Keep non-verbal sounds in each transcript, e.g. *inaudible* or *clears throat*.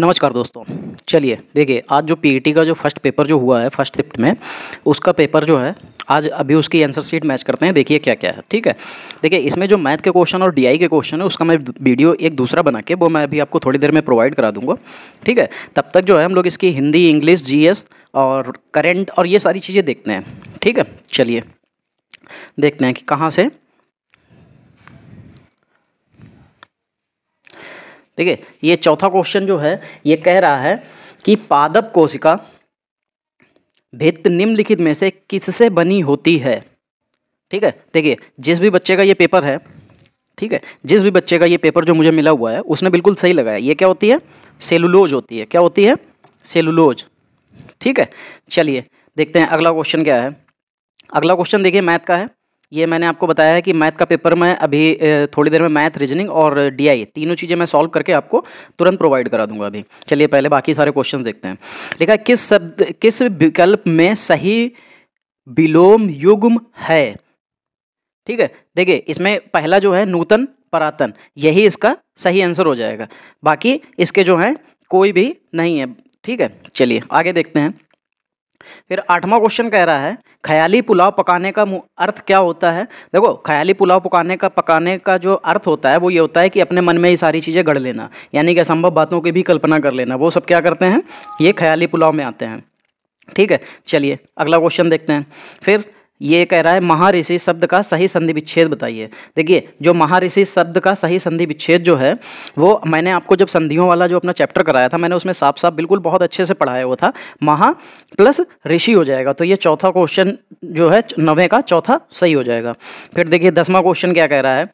नमस्कार दोस्तों चलिए देखिए आज जो पीईटी e का जो फर्स्ट पेपर जो हुआ है फर्स्ट शिफ्ट में उसका पेपर जो है आज अभी उसकी आंसर शीट मैच करते हैं देखिए क्या क्या है ठीक है देखिए इसमें जो मैथ के क्वेश्चन और डीआई के क्वेश्चन है उसका मैं वीडियो एक दूसरा बना के वो मैं अभी आपको थोड़ी देर में प्रोवाइड करा दूँगा ठीक है तब तक जो है हम लोग इसकी हिंदी इंग्लिश जी और करेंट और ये सारी चीज़ें देखते हैं ठीक है चलिए देखते हैं कि कहाँ से है ये चौथा क्वेश्चन जो है ये कह रहा है कि पादप कोशिका भित्त निम्नलिखित में से किससे बनी होती है ठीक है देखिए जिस भी बच्चे का ये पेपर है ठीक है जिस भी बच्चे का ये पेपर जो मुझे मिला हुआ है उसने बिल्कुल सही लगाया ये क्या होती है सेलुलोज होती है क्या होती है सेलुलोज ठीक है चलिए देखते हैं अगला क्वेश्चन क्या है अगला क्वेश्चन देखिए मैथ का है ये मैंने आपको बताया है कि मैथ का पेपर मैं अभी थोड़ी देर में मैथ रीजनिंग और डीआई तीनों चीज़ें मैं सॉल्व करके आपको तुरंत प्रोवाइड करा दूंगा अभी चलिए पहले बाकी सारे क्वेश्चन देखते हैं लिखा किस शब्द किस विकल्प में सही विलोम युग्म है ठीक है देखिए इसमें पहला जो है नूतन परातन यही इसका सही आंसर हो जाएगा बाकी इसके जो हैं कोई भी नहीं है ठीक है चलिए आगे देखते हैं फिर आठवां क्वेश्चन कह रहा है ख्याली पुलाव पकाने का अर्थ क्या होता है देखो ख्याली पुलाव पकाने का पकाने का जो अर्थ होता है वो ये होता है कि अपने मन में ही सारी चीज़ें गढ़ लेना यानी कि असंभव बातों की भी कल्पना कर लेना वो सब क्या करते हैं ये ख्याली पुलाव में आते हैं ठीक है चलिए अगला क्वेश्चन देखते हैं फिर ये कह रहा है महारिषि शब्द का सही संधि विच्छेद बताइए देखिए जो महारिषि शब्द का सही संधि विच्छेद जो है वो मैंने आपको जब संधियों वाला जो अपना चैप्टर कराया था मैंने उसमें साफ साफ बिल्कुल बहुत अच्छे से पढ़ाया हुआ था महा प्लस ऋषि हो जाएगा तो ये चौथा क्वेश्चन जो है नवे का चौथा सही हो जाएगा फिर देखिए दसवा क्वेश्चन क्या कह रहा है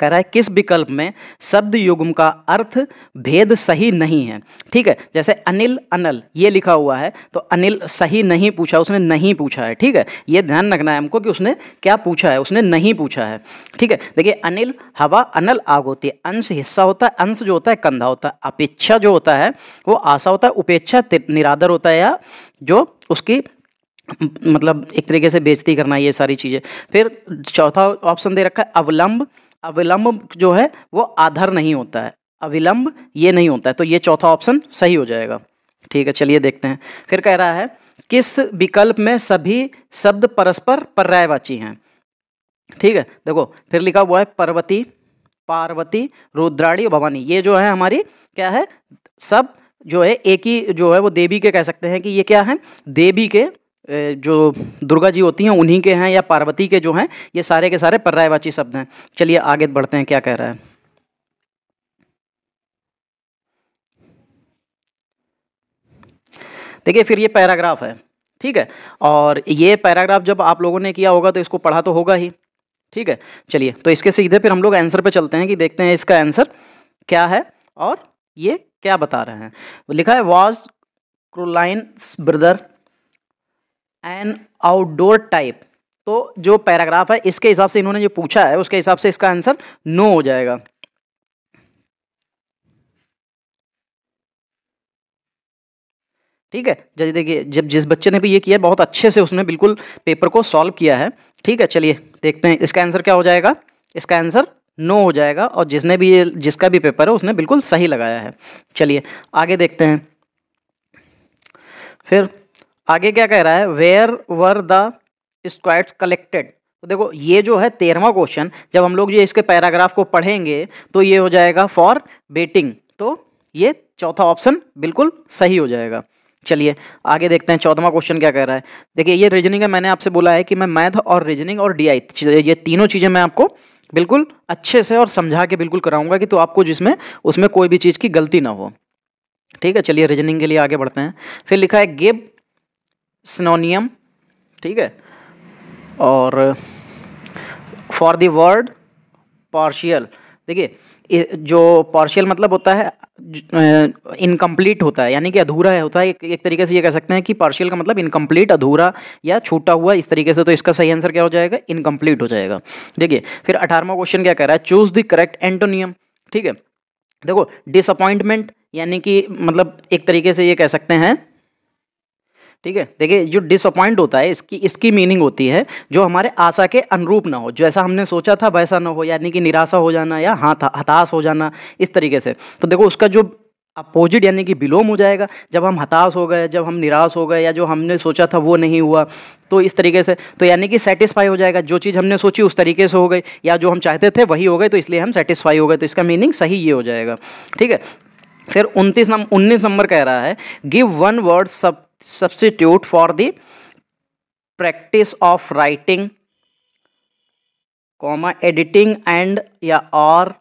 कह रहा है किस विकल्प में शब्द युग्म का अर्थ भेद सही नहीं है ठीक है जैसे अनिल अनल ये लिखा हुआ है तो अनिल सही नहीं पूछा उसने नहीं पूछा है ठीक है ये ध्यान रखना है हमको कि उसने क्या पूछा है उसने नहीं पूछा है ठीक है देखिए अनिल हवा अनल आग होती है अंश हिस्सा होता है अंश जो होता है कंधा होता है अपेक्षा जो होता है वो आशा होता है उपेक्षा निरादर होता है या जो उसकी मतलब एक तरीके से बेजती करना ये सारी चीज़ें फिर चौथा ऑप्शन दे रखा है अवलंब अविलंब जो है वो आधार नहीं होता है अविलंब ये नहीं होता है तो ये चौथा ऑप्शन सही हो जाएगा ठीक है चलिए देखते हैं फिर कह रहा है किस विकल्प में सभी शब्द परस्पर पर्यायवाची हैं ठीक है देखो फिर लिखा हुआ है पर्वती पार्वती रुद्राणी भवानी ये जो है हमारी क्या है सब जो है एक ही जो है वो देवी के कह सकते हैं कि ये क्या है देवी के जो दुर्गा जी होती हैं उन्हीं के हैं या पार्वती के जो हैं ये सारे के सारे पर्यायवाची शब्द हैं चलिए आगे बढ़ते हैं क्या कह रहा है देखिए फिर ये पैराग्राफ है ठीक है और ये पैराग्राफ जब आप लोगों ने किया होगा तो इसको पढ़ा तो होगा ही ठीक है चलिए तो इसके सीधे फिर हम लोग आंसर पे चलते हैं कि देखते हैं इसका आंसर क्या है और ये क्या बता रहे हैं लिखा है was Caroline brother an outdoor type तो जो पैराग्राफ है इसके हिसाब से इन्होंने जो पूछा है उसके हिसाब से इसका आंसर नो हो जाएगा ठीक है जब देखिए जब जिस बच्चे ने भी ये किया बहुत अच्छे से उसने बिल्कुल पेपर को सॉल्व किया है ठीक है चलिए देखते हैं इसका आंसर क्या हो जाएगा इसका आंसर नो हो जाएगा और जिसने भी ये जिसका भी पेपर है उसने बिल्कुल सही लगाया है चलिए आगे देखते हैं फिर आगे क्या कह रहा है where were the squads collected तो देखो ये जो है तेरहवा क्वेश्चन जब हम लोग ये इसके पैराग्राफ को पढ़ेंगे तो ये हो जाएगा फॉर बेटिंग तो ये चौथा ऑप्शन बिल्कुल सही हो जाएगा चलिए आगे देखते हैं चौदहवा क्वेश्चन क्या कह रहा है देखिए ये रीजनिंग है मैंने आपसे बोला है कि मैं मैथ और रीजनिंग और डी ये तीनों चीज़ें मैं आपको बिल्कुल अच्छे से और समझा के बिल्कुल कराऊंगा कि तो आपको जिसमें उसमें कोई भी चीज़ की गलती ना हो ठीक है चलिए रीजनिंग के लिए आगे बढ़ते हैं फिर लिखा है गिव सिनोनियम ठीक है और फॉर द वर्ड पार्शियल देखिए जो पार्शियल मतलब होता है इनकम्प्लीट होता है यानी कि अधूरा है होता है एक, एक तरीके से ये कह सकते हैं कि पार्शियल का मतलब इनकम्प्लीट अधूरा या छूटा हुआ इस तरीके से तो इसका सही आंसर क्या हो जाएगा इनकम्प्लीट हो जाएगा देखिए फिर अठारहवा क्वेश्चन क्या कह रहा है चूज़ द करेक्ट एंटोनियम ठीक है देखो डिसअपॉइंटमेंट यानी कि मतलब एक तरीके से ये कह सकते हैं ठीक है देखिए जो डिसअपॉइंट होता है इसकी इसकी मीनिंग होती है जो हमारे आशा के अनुरूप ना हो जैसा हमने सोचा था वैसा ना हो यानी कि निराशा हो जाना या हाथ हताश हो जाना इस तरीके से तो देखो उसका जो अपोजिट यानी कि विलोम हो जाएगा जब हम हताश हो गए जब हम निराश हो गए या जो हमने सोचा था वो नहीं हुआ तो इस तरीके से तो यानी कि सेटिस्फाई हो जाएगा जो चीज़ हमने सोची उस तरीके से हो गई या जो हम चाहते थे वही हो गए तो इसलिए हम सेटिस्फाई हो गए तो इसका मीनिंग सही ये हो जाएगा ठीक है फिर उनतीस नंबर उन्नीस नंबर कह रहा है give one word sub substitute for the practice of writing comma editing and या और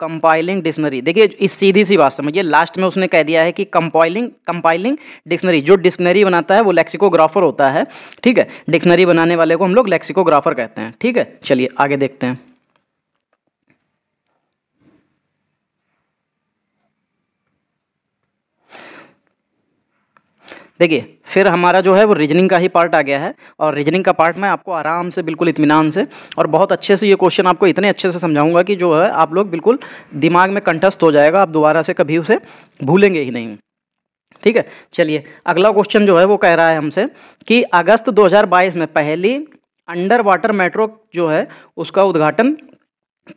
कंपाइलिंग डिक्शनरी देखिए इस सीधी सी बात समझिए लास्ट में उसने कह दिया है कि कंपाइलिंग कंपाइलिंग डिक्शनरी जो डिक्शनरी बनाता है वो लेक्सिकोग्राफर होता है ठीक है डिक्शनरी बनाने वाले को हम लोग लेक्सिकोग्राफर कहते हैं ठीक है चलिए आगे देखते हैं देखिए फिर हमारा जो है वो रीजनिंग का ही पार्ट आ गया है और रीजनिंग का पार्ट मैं आपको आराम से बिल्कुल इतमान से और बहुत अच्छे से ये क्वेश्चन आपको इतने अच्छे से समझाऊंगा कि जो है आप लोग बिल्कुल दिमाग में कंठस्थ हो जाएगा आप दोबारा से कभी उसे भूलेंगे ही नहीं ठीक है चलिए अगला क्वेश्चन जो है वो कह रहा है हमसे कि अगस्त दो में पहली अंडर वाटर मेट्रो जो है उसका उद्घाटन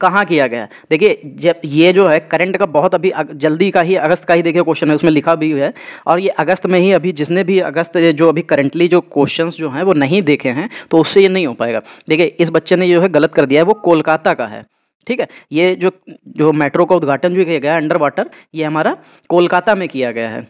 कहाँ किया गया है देखिए जब ये जो है करंट का बहुत अभी जल्दी का ही अगस्त का ही देखिए क्वेश्चन है उसमें लिखा भी है और ये अगस्त में ही अभी जिसने भी अगस्त जो अभी करंटली जो क्वेश्चंस जो हैं वो नहीं देखे हैं तो उससे ये नहीं हो पाएगा देखिए इस बच्चे ने जो है गलत कर दिया है वो कोलकाता का है ठीक है ये जो जो मेट्रो का उद्घाटन जो किया गया है अंडर वाटर ये हमारा कोलकाता में किया गया है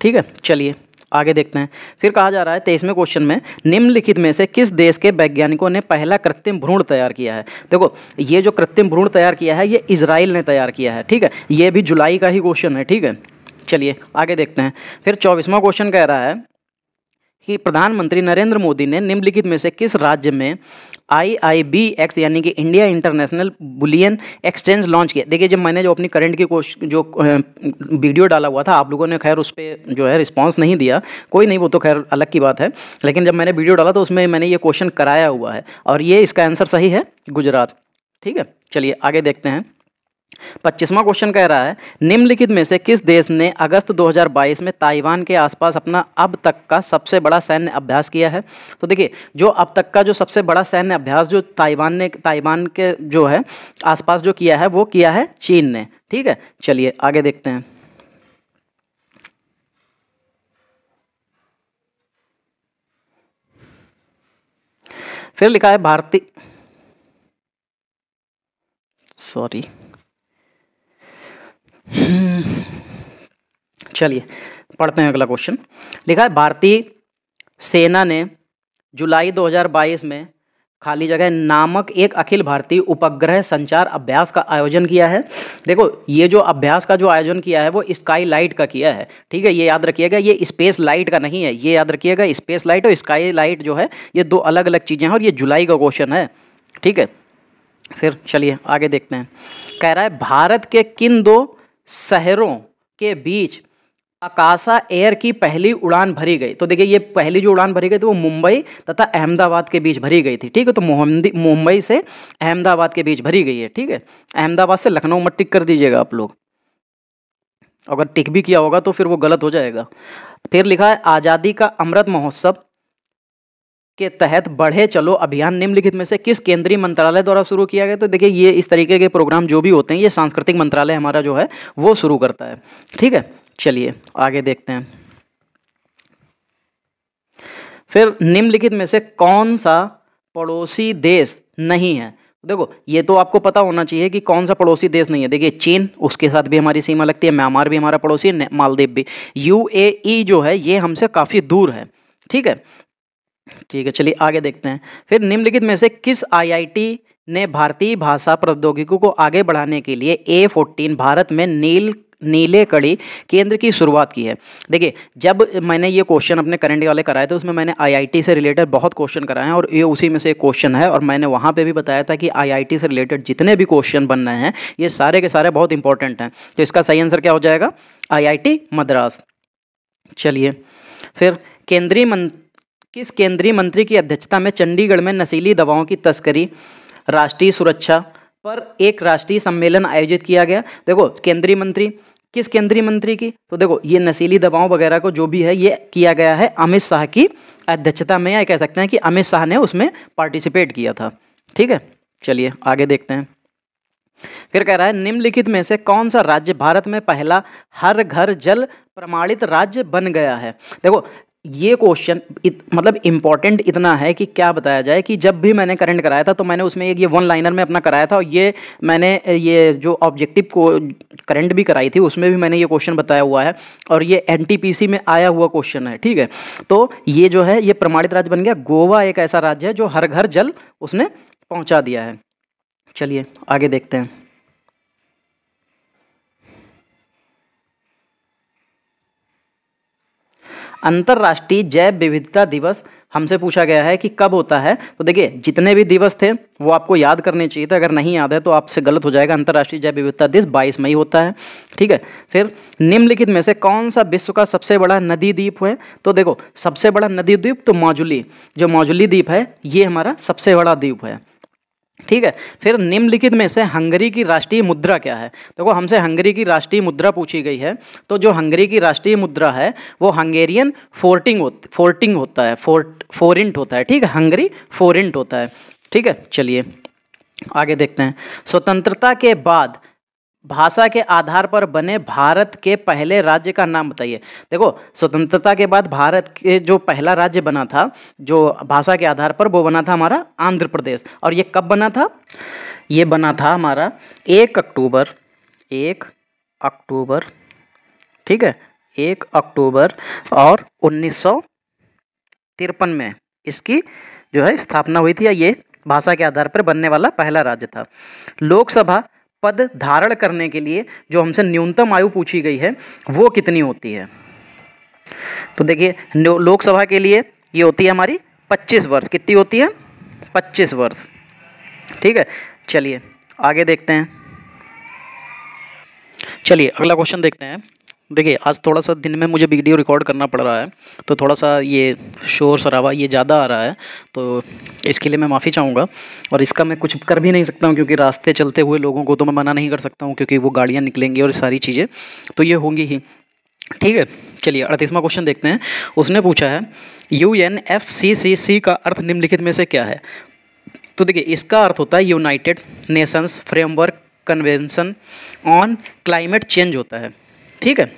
ठीक है चलिए आगे देखते हैं फिर कहा जा रहा है तेईसवें क्वेश्चन में निम्नलिखित में से किस देश के वैज्ञानिकों ने पहला कृत्रिम भ्रूण तैयार किया है देखो ये जो कृत्रिम भ्रूण तैयार किया है ये इसराइल ने तैयार किया है ठीक है ये भी जुलाई का ही क्वेश्चन है ठीक है चलिए आगे देखते हैं फिर चौबीसवां क्वेश्चन कह रहा है कि प्रधानमंत्री नरेंद्र मोदी ने निम्नलिखित में से किस राज्य में आई आई बी एक्स यानी कि India International Bullion Exchange launch किया देखिए जब मैंने जो अपनी करंट की कोश जो वीडियो डाला हुआ था आप लोगों ने खैर उस पर जो है रिस्पांस नहीं दिया कोई नहीं वो तो खैर अलग की बात है लेकिन जब मैंने वीडियो डाला तो उसमें मैंने ये क्वेश्चन कराया हुआ है और ये इसका आंसर सही है गुजरात ठीक है चलिए आगे देखते हैं पच्चीसवां क्वेश्चन कह रहा है निम्नलिखित में से किस देश ने अगस्त 2022 में ताइवान के आसपास अपना अब तक का सबसे बड़ा सैन्य अभ्यास किया है तो देखिए जो अब तक का जो सबसे बड़ा सैन्य अभ्यास जो ताइवान ने ताइवान के जो है आसपास जो किया है वो किया है चीन ने ठीक है चलिए आगे देखते हैं फिर लिखा है भारतीय सॉरी चलिए पढ़ते हैं अगला क्वेश्चन लिखा है भारतीय सेना ने जुलाई 2022 में खाली जगह नामक एक अखिल भारतीय उपग्रह संचार अभ्यास का आयोजन किया है देखो ये जो अभ्यास का जो आयोजन किया है वो स्काई लाइट का किया है ठीक है ये याद रखिएगा ये स्पेस लाइट का नहीं है ये याद रखिएगा स्पेस लाइट और स्काई लाइट जो है ये दो अलग अलग चीज़ें हैं और ये जुलाई का क्वेश्चन है ठीक है फिर चलिए आगे देखते हैं कह रहा है भारत के किन दो शहरों के बीच अकाशा एयर की पहली उड़ान भरी गई तो देखिए ये पहली जो उड़ान भरी गई थी वो मुंबई तथा अहमदाबाद के बीच भरी गई थी ठीक है तो मुंबई से अहमदाबाद के बीच भरी गई है ठीक है अहमदाबाद से लखनऊ मत टिक कर दीजिएगा आप लोग अगर टिक भी किया होगा तो फिर वो गलत हो जाएगा फिर लिखा है आज़ादी का अमृत महोत्सव के तहत बढ़े चलो अभियान निम्नलिखित में से किस केंद्रीय मंत्रालय द्वारा शुरू किया गया तो देखिए ये इस तरीके के प्रोग्राम जो भी होते हैं ये सांस्कृतिक मंत्रालय हमारा जो है वो शुरू करता है ठीक है चलिए आगे देखते हैं फिर निम्नलिखित में से कौन सा पड़ोसी देश नहीं है देखो ये तो आपको पता होना चाहिए कि कौन सा पड़ोसी देश नहीं है देखिए चीन उसके साथ भी हमारी सीमा लगती है म्यांमार भी हमारा पड़ोसी है मालदीव भी यूएई जो है ये हमसे काफ़ी दूर है ठीक है ठीक है चलिए आगे देखते हैं फिर निम्नलिखित में से किस आईआईटी ने भारतीय भाषा प्रौद्योगिकी को आगे बढ़ाने के लिए ए फोर्टीन भारत में नील नीले कड़ी केंद्र की शुरुआत की है देखिए जब मैंने ये क्वेश्चन अपने करंट वाले कराए थे उसमें मैंने आईआईटी से रिलेटेड बहुत क्वेश्चन कराए हैं और ये उसी में से एक क्वेश्चन है और मैंने वहाँ पे भी बताया था कि आईआईटी से रिलेटेड जितने भी क्वेश्चन बन रहे हैं ये सारे के सारे बहुत इंपॉर्टेंट हैं तो इसका सही आंसर क्या हो जाएगा आई मद्रास चलिए फिर केंद्रीय मंत्री किस केंद्रीय मंत्री की अध्यक्षता में चंडीगढ़ में नशीली दवाओं की तस्करी राष्ट्रीय सुरक्षा पर एक राष्ट्रीय सम्मेलन आयोजित किया गया देखो केंद्रीय मंत्री किस केंद्रीय मंत्री की तो देखो ये नशीली दवाओं वगैरह को जो भी है ये किया गया है अमित शाह की अध्यक्षता में या कह सकते हैं कि अमित शाह ने उसमें पार्टिसिपेट किया था ठीक है चलिए आगे देखते हैं फिर कह रहा है निम्नलिखित में से कौन सा राज्य भारत में पहला हर घर जल प्रमाणित राज्य बन गया है देखो ये क्वेश्चन इत, मतलब इम्पॉर्टेंट इतना है कि क्या बताया जाए कि जब भी मैंने करंट कराया था तो मैंने उसमें एक ये वन लाइनर में अपना कराया था और ये मैंने ये जो ऑब्जेक्टिव को करंट भी कराई थी उसमें भी मैंने ये क्वेश्चन बताया हुआ है और ये एन में आया हुआ क्वेश्चन है ठीक है तो ये जो है ये प्रमाणित राज्य बन गया गोवा एक ऐसा राज्य है जो हर घर जल उसने पहुँचा दिया है चलिए आगे देखते हैं अंतर्राष्ट्रीय जैव विविधता दिवस हमसे पूछा गया है कि कब होता है तो देखिए जितने भी दिवस थे वो आपको याद करने चाहिए थे अगर नहीं याद है तो आपसे गलत हो जाएगा अंतर्राष्ट्रीय जैव विविधता दिवस बाईस मई होता है ठीक है फिर निम्नलिखित में से कौन सा विश्व का सबसे बड़ा नदी द्वीप है तो देखो सबसे बड़ा नदी द्वीप तो माजुली जो माजुली द्वीप है ये हमारा सबसे बड़ा द्वीप है ठीक है फिर निम्नलिखित में से हंगरी की राष्ट्रीय मुद्रा क्या है देखो तो हमसे हंगरी की राष्ट्रीय मुद्रा पूछी गई है तो जो हंगरी की राष्ट्रीय मुद्रा है वो हंगेरियन फोर्टिंग होती फोर्टिंग होता है फोर्ट फोरिंट होता है ठीक है हंगरी फोरिंट होता है ठीक है चलिए आगे देखते हैं स्वतंत्रता के बाद भाषा के आधार पर बने भारत के पहले राज्य का नाम बताइए देखो स्वतंत्रता के बाद भारत के जो पहला राज्य बना था जो भाषा के आधार पर वो बना था हमारा आंध्र प्रदेश और ये कब बना था ये बना था हमारा एक अक्टूबर एक अक्टूबर ठीक है एक अक्टूबर और उन्नीस सौ तिरपन में इसकी जो है स्थापना हुई थी या ये भाषा के आधार पर बनने वाला पहला राज्य था लोकसभा पद धारण करने के लिए जो हमसे न्यूनतम आयु पूछी गई है वो कितनी होती है तो देखिए लोकसभा के लिए ये होती है हमारी 25 वर्ष कितनी होती है 25 वर्ष ठीक है चलिए आगे देखते हैं चलिए अगला क्वेश्चन देखते हैं देखिए आज थोड़ा सा दिन में मुझे वीडियो रिकॉर्ड करना पड़ रहा है तो थोड़ा सा ये शोर शराबा ये ज़्यादा आ रहा है तो इसके लिए मैं माफ़ी चाहूँगा और इसका मैं कुछ कर भी नहीं सकता हूँ क्योंकि रास्ते चलते हुए लोगों को तो मैं मना नहीं कर सकता हूँ क्योंकि वो गाड़ियाँ निकलेंगी और सारी चीज़ें तो ये होंगी ही ठीक है चलिए अड़तीसवा क्वेश्चन देखते हैं उसने पूछा है U N F C C C का अर्थ निम्नलिखित में से क्या है तो देखिए इसका अर्थ होता है United Nations Framework Convention on Climate Change होता है ठीक है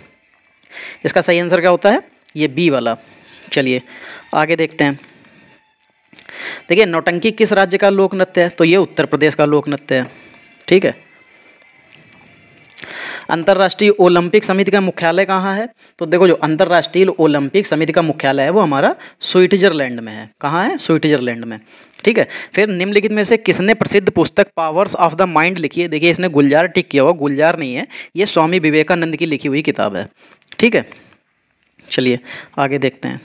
इसका सही आंसर क्या होता है ये बी वाला चलिए आगे देखते हैं देखिए नौटंकी किस राज्य का लोक नृत्य है तो ये उत्तर प्रदेश का लोक नृत्य है ठीक है अंतर्राष्ट्रीय ओलंपिक समिति का मुख्यालय कहाँ है तो देखो जो अंतर्राष्ट्रीय ओलंपिक समिति का मुख्यालय है वो हमारा स्विट्जरलैंड में है कहाँ है स्विट्जरलैंड में ठीक है फिर निम्नलिखित में से किसने प्रसिद्ध पुस्तक पावर्स ऑफ द माइंड लिखी है देखिए इसने गुलजार टिक किया हुआ गुलजार नहीं है ये स्वामी विवेकानंद की लिखी हुई किताब है ठीक है चलिए आगे देखते हैं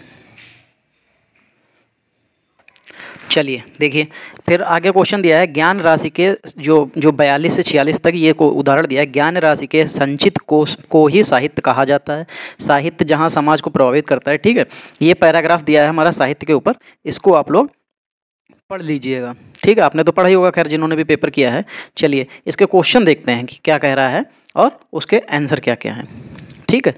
चलिए देखिए फिर आगे क्वेश्चन दिया है ज्ञान राशि के जो जो 42 से 46 तक ये को उदाहरण दिया है ज्ञान राशि के संचित कोष को ही साहित्य कहा जाता है साहित्य जहाँ समाज को प्रभावित करता है ठीक है ये पैराग्राफ दिया है हमारा साहित्य के ऊपर इसको आप लोग पढ़ लीजिएगा ठीक है आपने तो पढ़ा ही होगा खैर जिन्होंने भी पेपर किया है चलिए इसके क्वेश्चन देखते हैं कि क्या कह रहा है और उसके आंसर क्या क्या है ठीक है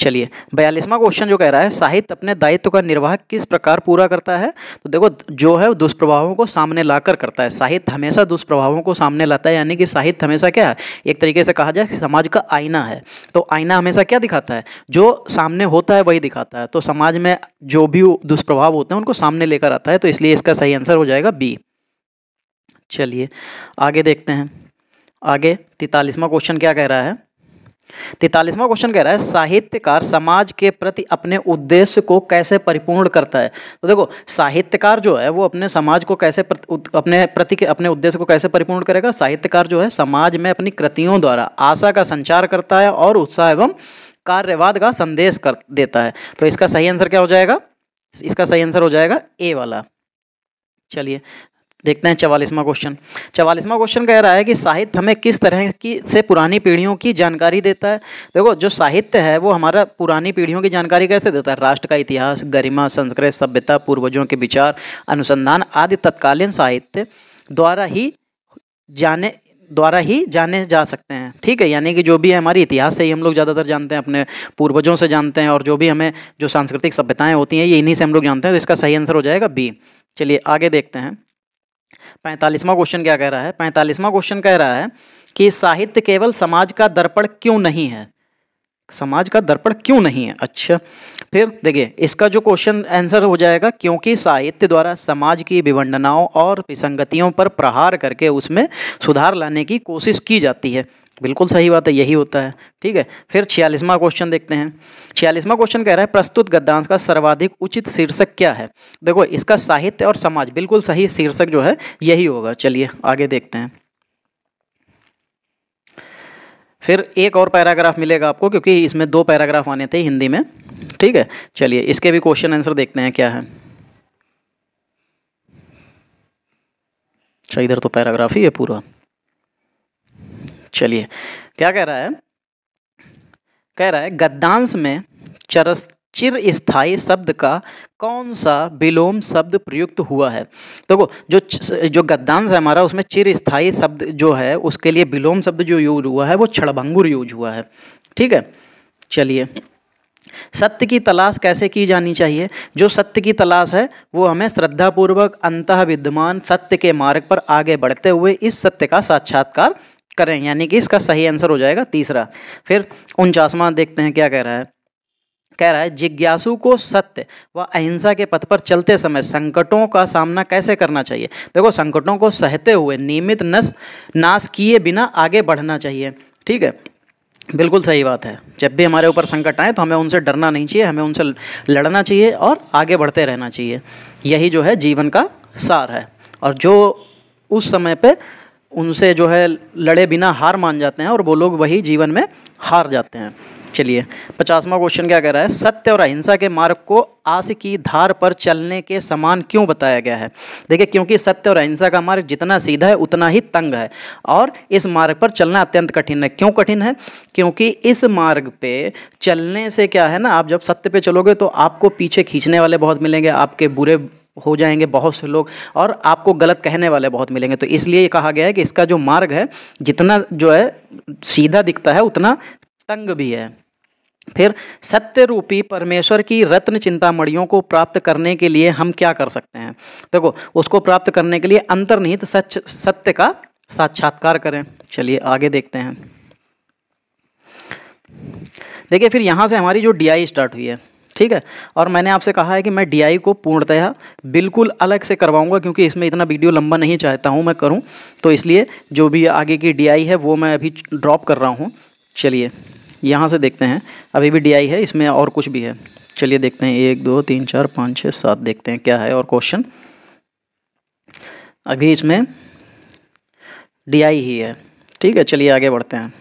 चलिए बयालीसवा क्वेश्चन जो कह रहा है साहित्य अपने दायित्व का निर्वाह किस प्रकार पूरा करता है तो देखो जो है दुष्प्रभावों को सामने लाकर करता है साहित्य हमेशा दुष्प्रभावों को सामने लाता है यानी कि साहित्य हमेशा क्या है एक तरीके से कहा जाए समाज का आईना है तो आईना हमेशा क्या दिखाता है जो सामने होता है वही दिखाता है तो समाज में जो भी दुष्प्रभाव होते हैं उनको सामने लेकर आता है तो इसलिए इसका सही आंसर हो जाएगा बी चलिए आगे देखते हैं आगे तैतालीसवां क्वेश्चन क्या कह रहा है तैतालीसवां क्वेश्चन कह रहा है साहित्यकार समाज के प्रति अपने उद्देश्य को कैसे परिपूर्ण करता है तो देखो साहित्यकार जो है वो अपने समाज को कैसे प्रति, अपने प्रति के अपने उद्देश्य को कैसे परिपूर्ण करेगा साहित्यकार जो है समाज में अपनी कृतियों द्वारा आशा का संचार करता है और उत्साह एवं कार्यवाद का संदेश कर देता है तो इसका सही आंसर क्या हो जाएगा इसका सही आंसर हो जाएगा ए वाला चलिए देखते हैं चवालीसवा क्वेश्चन चवालीसवा क्वेश्चन कह रहा है कि साहित्य हमें किस तरह की से पुरानी पीढ़ियों की जानकारी देता है देखो जो साहित्य है वो हमारा पुरानी पीढ़ियों की जानकारी कैसे देता है राष्ट्र का इतिहास गरिमा संस्कृत सभ्यता पूर्वजों के विचार अनुसंधान आदि तत्कालीन साहित्य द्वारा ही जाने द्वारा ही जाने जा सकते हैं ठीक है यानी कि जो भी है हमारी इतिहास से ही हम लोग ज़्यादातर जानते हैं अपने पूर्वजों से जानते हैं और जो भी हमें जो सांस्कृतिक सभ्यताएँ होती हैं ये इन्हीं से हम लोग जानते हैं तो इसका सही आंसर हो जाएगा बी चलिए आगे देखते हैं पैंतालीसवां क्वेश्चन क्या कह रहा है पैंतालीसवां क्वेश्चन कह रहा है कि साहित्य केवल समाज का दर्पण क्यों नहीं है समाज का दर्पण क्यों नहीं है अच्छा फिर देखिए इसका जो क्वेश्चन आंसर हो जाएगा क्योंकि साहित्य द्वारा समाज की विवंडनाओं और विसंगतियों पर प्रहार करके उसमें सुधार लाने की कोशिश की जाती है बिल्कुल सही बात है यही होता है ठीक है फिर छियालीसवा क्वेश्चन देखते हैं छियालीसवा क्वेश्चन कह रहा है प्रस्तुत गद्दांश का सर्वाधिक उचित शीर्षक क्या है देखो इसका साहित्य और समाज बिल्कुल सही शीर्षक जो है यही होगा चलिए आगे देखते हैं फिर एक और पैराग्राफ मिलेगा आपको क्योंकि इसमें दो पैराग्राफ आने थे हिंदी में ठीक है चलिए इसके भी क्वेश्चन आंसर देखते हैं क्या है अच्छा इधर तो पैराग्राफ ही है पूरा चलिए क्या कह रहा है कह रहा है गद्दांश में चरस चिर स्थाई शब्द का कौन सा विलोम शब्द प्रयुक्त हुआ है देखो तो जो जो गद्दांश है हमारा उसमें चिर स्थायी शब्द जो है उसके लिए विलोम शब्द जो यूज हुआ है वो क्षणभंगुर यूज हुआ है ठीक है चलिए सत्य की तलाश कैसे की जानी चाहिए जो सत्य की तलाश है वो हमें श्रद्धापूर्वक अंत विद्यमान सत्य के मार्ग पर आगे बढ़ते हुए इस सत्य का साक्षात्कार करें यानी कि इसका सही आंसर हो जाएगा तीसरा फिर उनचासवा देखते हैं क्या कह रहा है कह रहा है जिज्ञासु को सत्य व अहिंसा के पथ पर चलते समय संकटों का सामना कैसे करना चाहिए देखो संकटों को सहते हुए नियमित नस नाश किए बिना आगे बढ़ना चाहिए ठीक है बिल्कुल सही बात है जब भी हमारे ऊपर संकट आए तो हमें उनसे डरना नहीं चाहिए हमें उनसे लड़ना चाहिए और आगे बढ़ते रहना चाहिए यही जो है जीवन का सार है और जो उस समय पर उनसे जो है लड़े बिना हार मान जाते हैं और वो लोग वही जीवन में हार जाते हैं चलिए पचासवा क्वेश्चन क्या कह रहा है सत्य और अहिंसा के मार्ग को आस की धार पर चलने के समान क्यों बताया गया है देखिए क्योंकि सत्य और अहिंसा का मार्ग जितना सीधा है उतना ही तंग है और इस मार्ग पर चलना अत्यंत कठिन है क्यों कठिन है क्योंकि इस मार्ग पे चलने से क्या है ना आप जब सत्य पे चलोगे तो आपको पीछे खींचने वाले बहुत मिलेंगे आपके बुरे हो जाएंगे बहुत से लोग और आपको गलत कहने वाले बहुत मिलेंगे तो इसलिए ये कहा गया है कि इसका जो मार्ग है जितना जो है सीधा दिखता है उतना तंग भी है फिर सत्य रूपी परमेश्वर की रत्न चिंतामणियों को प्राप्त करने के लिए हम क्या कर सकते हैं देखो उसको प्राप्त करने के लिए अंतर्निहित तो सच सत्य का साक्षात्कार करें चलिए आगे देखते हैं देखिए फिर यहाँ से हमारी जो डी स्टार्ट हुई है ठीक है और मैंने आपसे कहा है कि मैं डी को पूर्णतया बिल्कुल अलग से करवाऊंगा क्योंकि इसमें इतना वीडियो लंबा नहीं चाहता हूँ मैं करूँ तो इसलिए जो भी आगे की डी है वो मैं अभी ड्रॉप कर रहा हूँ चलिए यहाँ से देखते हैं अभी भी डी है इसमें और कुछ भी है चलिए देखते हैं एक दो तीन चार पाँच छः सात देखते हैं क्या है और क्वेश्चन अभी इसमें डी ही है ठीक है चलिए आगे बढ़ते हैं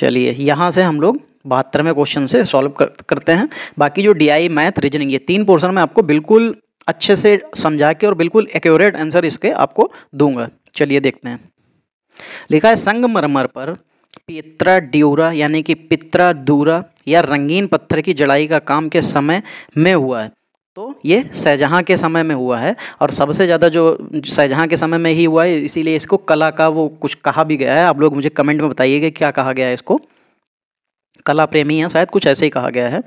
चलिए यहाँ से हम लोग बहत्तरवें क्वेश्चन से सॉल्व कर, करते हैं बाकी जो डी आई मैथ रीजनिंग ये तीन पोर्शन में आपको बिल्कुल अच्छे से समझा के और बिल्कुल एक्यूरेट आंसर इसके आपको दूंगा चलिए देखते हैं लिखा है संगमरमर पर पित्रा ड्यूरा यानी कि पित्रा दूरा या रंगीन पत्थर की जड़ाई का काम के समय में हुआ है तो ये शाहजहाँ के समय में हुआ है और सबसे ज़्यादा जो शाहजहाँ के समय में ही हुआ है इसीलिए इसको कला का वो कुछ कहा भी गया है आप लोग मुझे कमेंट में बताइएगा क्या कहा गया है इसको कला प्रेमी या शायद कुछ ऐसे ही कहा गया है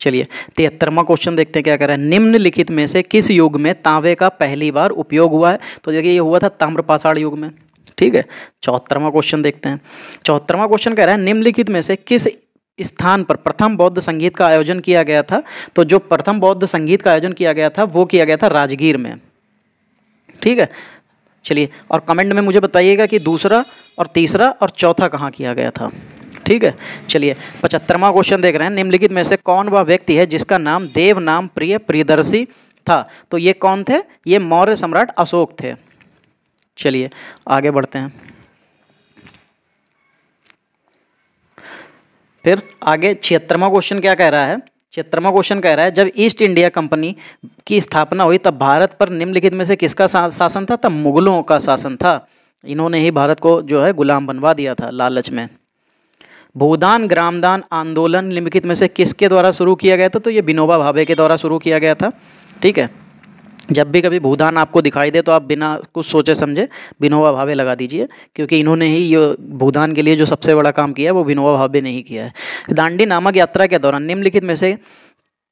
चलिए तिहत्तरवा क्वेश्चन देखते हैं क्या कह रहा है निम्नलिखित में से किस युग में तांबे का पहली बार उपयोग हुआ है तो देखिए ये हुआ था ताम्रपाषाण युग में ठीक है चौहत्तरवा क्वेश्चन देखते हैं चौहत्तरवा क्वेश्चन कह रहा है निम्नलिखित में से किस स्थान पर प्रथम बौद्ध संगीत का आयोजन किया गया था तो जो प्रथम बौद्ध संगीत का आयोजन किया गया था वो किया गया था राजगीर में ठीक है चलिए और कमेंट में मुझे बताइएगा कि दूसरा और तीसरा और चौथा कहाँ किया गया था ठीक है चलिए पचहत्तरवा क्वेश्चन देख रहे हैं निम्नलिखित में से कौन वह व्यक्ति है जिसका नाम देव नाम प्रिय प्रियदर्शी था तो ये कौन थे ये मौर्य सम्राट अशोक थे चलिए आगे बढ़ते हैं फिर आगे छिहत्तरवा क्वेश्चन क्या कह रहा है छिहत्तरवा क्वेश्चन कह रहा है जब ईस्ट इंडिया कंपनी की स्थापना हुई तब भारत पर निम्नलिखित में से किसका शासन था तब मुगलों का शासन था इन्होंने ही भारत को जो है गुलाम बनवा दिया था लालच में भूदान ग्रामदान आंदोलन निम्नलिखित में से किसके द्वारा शुरू किया गया था तो ये विनोबा भावे के द्वारा शुरू किया गया था ठीक है जब भी कभी भूदान आपको दिखाई दे तो आप बिना कुछ सोचे समझे विनोबा भावे लगा दीजिए क्योंकि इन्होंने ही ये भूदान के लिए जो सबसे बड़ा काम किया है वो विनोबा भावे ने ही किया है दांडी नामक यात्रा के दौरान निम्नलिखित में से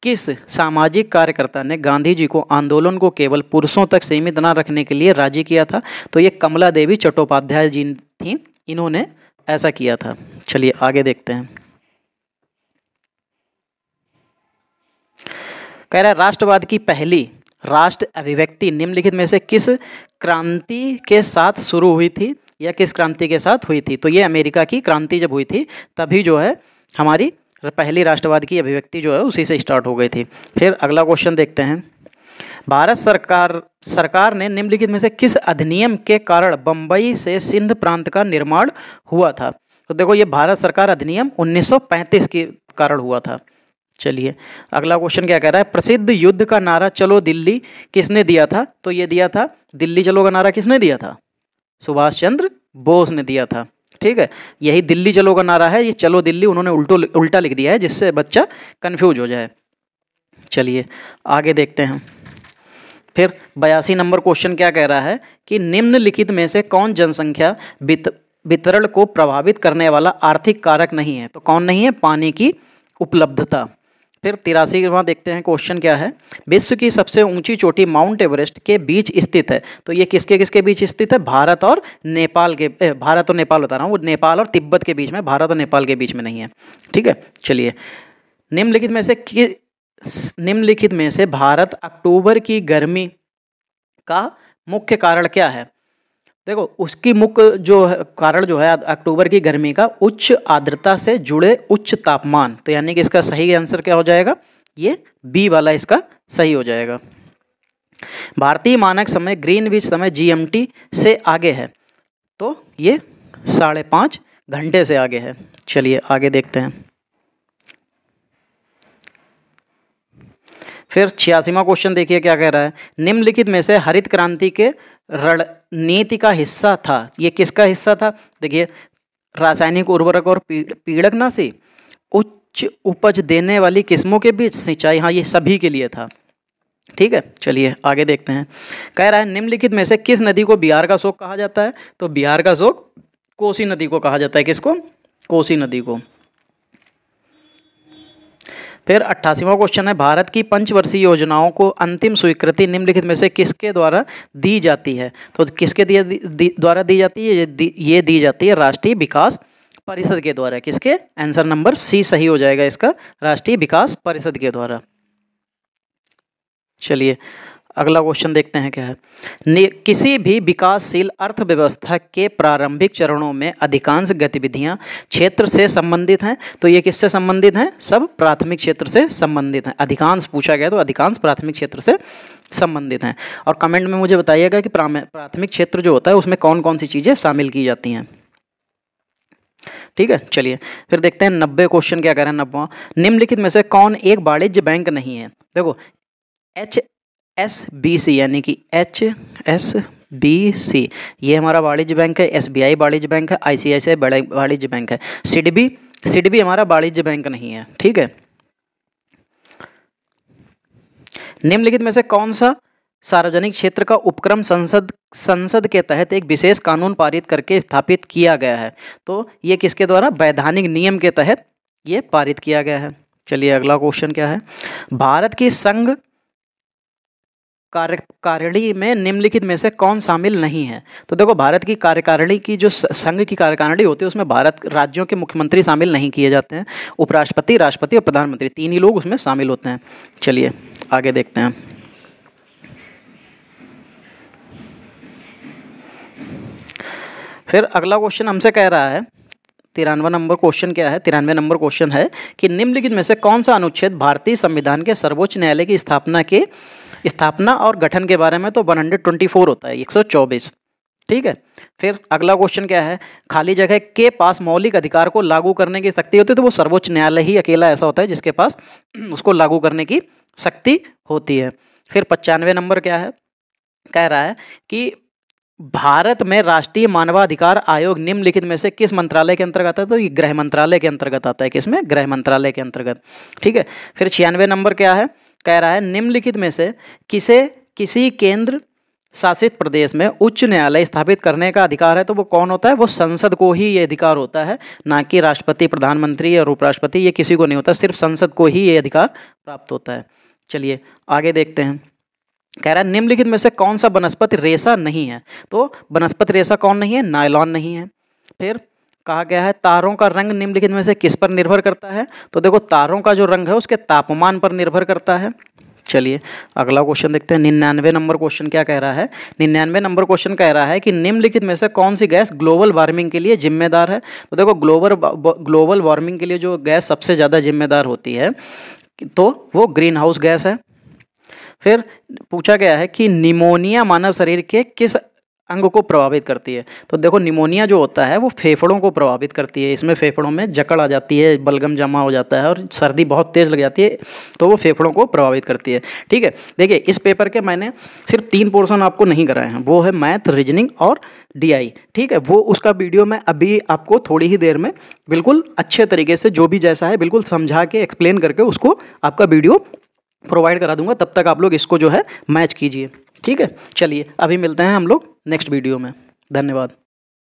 किस सामाजिक कार्यकर्ता ने गांधी जी को आंदोलन को केवल पुरुषों तक सीमित न रखने के लिए राजी किया था तो ये कमला देवी चट्टोपाध्याय जी थी इन्होंने ऐसा किया था चलिए आगे देखते हैं कह रहा है राष्ट्रवाद की पहली राष्ट्र अभिव्यक्ति निम्नलिखित में से किस क्रांति के साथ शुरू हुई थी या किस क्रांति के साथ हुई थी तो ये अमेरिका की क्रांति जब हुई थी तभी जो है हमारी पहली राष्ट्रवाद की अभिव्यक्ति जो है उसी से स्टार्ट हो गई थी फिर अगला क्वेश्चन देखते हैं भारत सरकार सरकार ने निम्नलिखित में से किस अधिनियम के कारण बम्बई से सिंध प्रांत का निर्माण हुआ था तो देखो ये भारत सरकार अधिनियम 1935 के कारण हुआ था चलिए अगला क्वेश्चन क्या कह रहा है प्रसिद्ध युद्ध का नारा चलो दिल्ली किसने दिया था तो ये दिया था दिल्ली चलो का नारा किसने दिया था सुभाष चंद्र बोस ने दिया था ठीक है यही दिल्ली चलो का नारा है ये चलो दिल्ली उन्होंने उल्टो उल्टा लिख दिया है जिससे बच्चा कन्फ्यूज हो जाए चलिए आगे देखते हैं फिर बयासी नंबर क्वेश्चन क्या कह रहा है कि निम्नलिखित में से कौन जनसंख्या वितरण को प्रभावित करने वाला आर्थिक कारक नहीं है तो कौन नहीं है पानी की उपलब्धता फिर तिरासीवा देखते हैं क्वेश्चन क्या है विश्व की सबसे ऊंची चोटी माउंट एवरेस्ट के बीच स्थित है तो ये किसके किसके बीच स्थित है भारत और नेपाल के ए, भारत और नेपाल बता रहा हूँ वो नेपाल और तिब्बत के बीच में भारत और नेपाल के बीच में नहीं है ठीक है चलिए निम्नलिखित में से निम्नलिखित में से भारत अक्टूबर की गर्मी का मुख्य कारण क्या है देखो उसकी मुख्य जो कारण जो है अक्टूबर की गर्मी का उच्च आर्द्रता से जुड़े उच्च तापमान तो यानी कि इसका सही आंसर क्या हो जाएगा ये बी वाला इसका सही हो जाएगा भारतीय मानक समय ग्रीन विच समय जी से आगे है तो ये साढ़े पाँच घंटे से आगे है चलिए आगे देखते हैं फिर छियासीवा क्वेश्चन देखिए क्या कह रहा है निम्नलिखित में से हरित क्रांति के रणनीति का हिस्सा था ये किसका हिस्सा था देखिए रासायनिक उर्वरक और पीड़ से उच्च उपज देने वाली किस्मों के बीच सिंचाई हाँ ये सभी के लिए था ठीक है चलिए आगे देखते हैं कह रहा है निम्नलिखित में से किस नदी को बिहार का शोक कहा जाता है तो बिहार का शोक कोसी नदी को कहा जाता है किसको कोसी नदी को फिर अट्ठासीवा क्वेश्चन है भारत की पंचवर्षीय योजनाओं को अंतिम स्वीकृति निम्नलिखित में से किसके द्वारा दी जाती है तो किसके द्वारा दी जाती है ये दी जाती है राष्ट्रीय विकास परिषद के द्वारा किसके आंसर नंबर सी सही हो जाएगा इसका राष्ट्रीय विकास परिषद के द्वारा चलिए अगला क्वेश्चन देखते हैं क्या है किसी भी विकासशील अर्थव्यवस्था के प्रारंभिक चरणों में अधिकांश गतिविधियां क्षेत्र से संबंधित हैं तो ये किससे संबंधित हैं सब प्राथमिक क्षेत्र से संबंधित हैं अधिकांश पूछा गया तो अधिकांश प्राथमिक क्षेत्र से संबंधित हैं और कमेंट में मुझे बताइएगा कि प्राथमिक क्षेत्र जो होता है उसमें कौन कौन सी चीज़ें शामिल की जाती हैं ठीक है चलिए फिर देखते हैं नब्बे क्वेश्चन क्या कह रहे हैं नब्बा निम्नलिखित में से कौन एक वाणिज्य बैंक नहीं है देखो एच एस बी सी यानी कि एच एस बी सी ये हमारा वाणिज्य बैंक है एस बी आई वाणिज्य बैंक है आई सी आई सी आई वाणिज्य बैंक है सिडबी सिडबी हमारा वाणिज्य बैंक नहीं है ठीक है निम्नलिखित में से कौन सा सार्वजनिक क्षेत्र का उपक्रम संसद संसद के तहत एक विशेष कानून पारित करके स्थापित किया गया है तो ये किसके द्वारा वैधानिक नियम के तहत ये पारित किया गया है चलिए अगला क्वेश्चन क्या है भारत की संघ कार्यकारिणी में निम्नलिखित में से कौन शामिल नहीं है तो देखो भारत की कार्यकारिणी की जो संघ की कार्यकारिणी होती है उसमें भारत राज्यों के मुख्यमंत्री शामिल नहीं किए जाते हैं उपराष्ट्रपति राष्ट्रपति और प्रधानमंत्री तीन ही लोग उसमें शामिल होते हैं चलिए आगे देखते हैं फिर अगला क्वेश्चन हमसे कह रहा है तिरानवे नंबर क्वेश्चन क्या है तिरानवे नंबर क्वेश्चन है कि निम्नलिखित में से कौन सा अनुच्छेद भारतीय संविधान के सर्वोच्च न्यायालय की स्थापना के स्थापना और गठन के बारे में तो 124 होता है 124 ठीक है फिर अगला क्वेश्चन क्या है खाली जगह के पास मौलिक अधिकार को लागू करने की शक्ति होती है तो वो सर्वोच्च न्यायालय ही अकेला ऐसा होता है जिसके पास *clears throat* उसको लागू करने की शक्ति होती है फिर पचानवे नंबर क्या है कह रहा है कि भारत में राष्ट्रीय मानवाधिकार आयोग निम्नलिखित में से किस मंत्रालय के अंतर्गत है तो ये गृह मंत्रालय के अंतर्गत आता है किसमें गृह मंत्रालय के अंतर्गत ठीक है फिर छियानवे नंबर क्या है कह रहा है निम्नलिखित में से किसे किसी केंद्र शासित प्रदेश में उच्च न्यायालय स्थापित करने का अधिकार है तो वो कौन होता है वो संसद को ही ये अधिकार होता है ना कि राष्ट्रपति प्रधानमंत्री और उपराष्ट्रपति ये किसी को नहीं होता सिर्फ संसद को ही ये अधिकार प्राप्त होता है चलिए आगे देखते हैं कह रहा है निम्नलिखित में से कौन सा वनस्पति रेशा नहीं है तो वनस्पति रेशा कौन नहीं है नायलॉन नहीं है फिर कहा गया है तारों का रंग निम्नलिखित में से किस पर निर्भर करता है तो देखो तारों का जो रंग है उसके तापमान पर निर्भर करता है चलिए अगला क्वेश्चन देखते हैं निन्यानवे नंबर क्वेश्चन क्या कह रहा है निन्यानवे नंबर क्वेश्चन कह रहा है कि निम्नलिखित में से कौन सी गैस ग्लोबल वार्मिंग के लिए जिम्मेदार है तो देखो ग्लोबल ग्लोबल वार्मिंग के लिए जो गैस सबसे ज़्यादा जिम्मेदार होती है तो वो ग्रीन हाउस गैस है फिर पूछा गया है कि निमोनिया मानव शरीर के किस अंग को प्रभावित करती है तो देखो निमोनिया जो होता है वो फेफड़ों को प्रभावित करती है इसमें फेफड़ों में जकड़ आ जाती है बलगम जमा हो जाता है और सर्दी बहुत तेज़ लग जाती है तो वो फेफड़ों को प्रभावित करती है ठीक है देखिए इस पेपर के मैंने सिर्फ तीन पोर्सन आपको नहीं कराए हैं वो है मैथ रीजनिंग और डी ठीक है वो उसका वीडियो मैं अभी आपको थोड़ी ही देर में बिल्कुल अच्छे तरीके से जो भी जैसा है बिल्कुल समझा के एक्सप्लेन करके उसको आपका वीडियो प्रोवाइड करा दूंगा तब तक आप लोग इसको जो है मैच कीजिए ठीक है चलिए अभी मिलते हैं हम लोग नेक्स्ट वीडियो में धन्यवाद